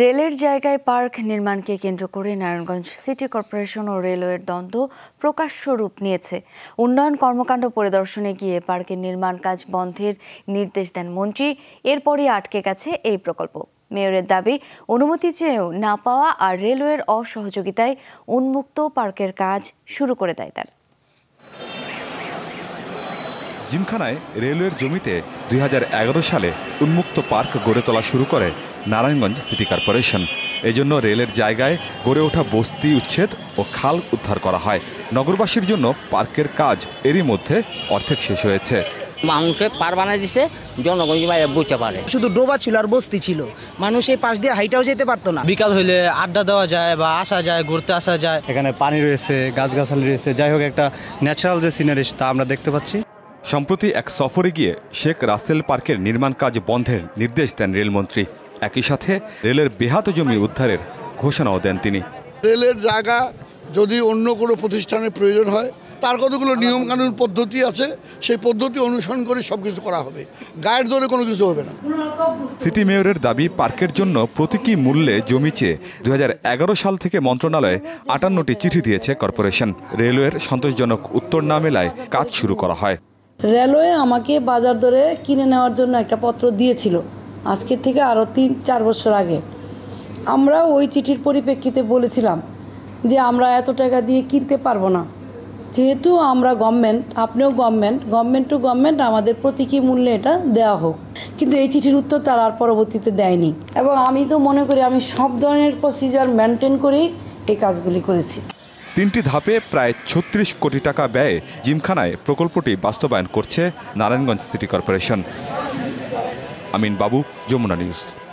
রেলের জায়গায় পার্ক নির্মাণকে কেন্দ্র করে নারায়ণগঞ্জ সিটি কর্পোরেশন ও রেলওয়ের দ্বন্দ্ব প্রকাশ্য রূপ নিয়েছে উন্নয়ন কর্মকাণ্ড পরিদর্শনে গিয়ে পার্কের নির্মাণ কাজ বন্ধের নির্দেশ দেন মন্ত্রী এরপরই আটকে গেছে এই প্রকল্প মেয়রের দাবি অনুমতি চেয়েও না পাওয়া আর রেলওয়ের অসহযোগিতায় উন্মুক্ত পার্কের কাজ শুরু করে দেয় তার জিমখানায় রেলওয়ের জমিতে দুই সালে উন্মুক্ত পার্ক গড়ে তোলা শুরু করে নারায়ণগঞ্জ সিটি কর্পোরেশন এজন্য রেলের জায়গায় গড়ে ওঠা বস্তি উচ্ছেদ ও খাল উদ্ধার করা হয় নগরবাসীর জন্য পার্কের কাজ এরই মধ্যে অর্ধেক শেষ হয়েছে মানুষের পার বানায় দিছে জনগণ বুঝতে পারে শুধু ডোবা ছিল আর বস্তি ছিল মানুষ এই পাশ দিয়ে হাইটাও যেতে পারতো না বিকাল হইলে আড্ডা দেওয়া যায় বা আসা যায় ঘুরতে আসা যায় এখানে পানি রয়েছে গাছগাছালি রয়েছে যাই হোক একটা ন্যাচারাল যে সিনারি তা আমরা দেখতে পাচ্ছি সম্প্রতি এক সফরে গিয়ে শেখ রাসেল পার্কের নির্মাণ কাজ বন্ধের নির্দেশ দেন রেলমন্ত্রী একই সাথে রেলের বেহাত জমি উদ্ধারের ঘোষণাও দেন তিনি রেলের জায়গা যদি অন্য কোনো প্রতিষ্ঠানের প্রয়োজন হয় তার কতগুলো নিয়মকানুন পদ্ধতি আছে সেই পদ্ধতি অনুসরণ করে সব কিছু করা হবে গায়ের জোরে কোনো কিছু হবে না সিটি মেয়রের দাবি পার্কের জন্য প্রতীকী মূল্যে জমি চেয়ে দু সাল থেকে মন্ত্রণালয়ে আটান্নটি চিঠি দিয়েছে কর্পোরেশন রেলওয়ের সন্তোষজনক উত্তর না মেলায় কাজ শুরু করা হয় রেলওয়ে আমাকে বাজার দরে কিনে নেওয়ার জন্য একটা পত্র দিয়েছিল আজকের থেকে আরও তিন চার বছর আগে আমরা ওই চিঠির পরিপ্রেক্ষিতে বলেছিলাম যে আমরা এত টাকা দিয়ে কিনতে পারবো না যেহেতু আমরা গভর্নমেন্ট আপনিও গভর্নমেন্ট গভর্নমেন্ট টু গভর্নমেন্ট আমাদের প্রতীকী মূল্যে এটা দেওয়া হোক কিন্তু এই চিঠির উত্তর তার আর পরবর্তীতে দেয়নি এবং আমি তো মনে করি আমি সব ধরনের প্রসিজার মেনটেন করেই এই কাজগুলি করেছি তিনটি ধাপে প্রায় ছত্রিশ কোটি টাকা ব্যয়ে জিমখানায় প্রকল্পটি বাস্তবায়ন করছে নারায়ণগঞ্জ সিটি কর্পোরেশন আমিন বাবু যমুনা নিউজ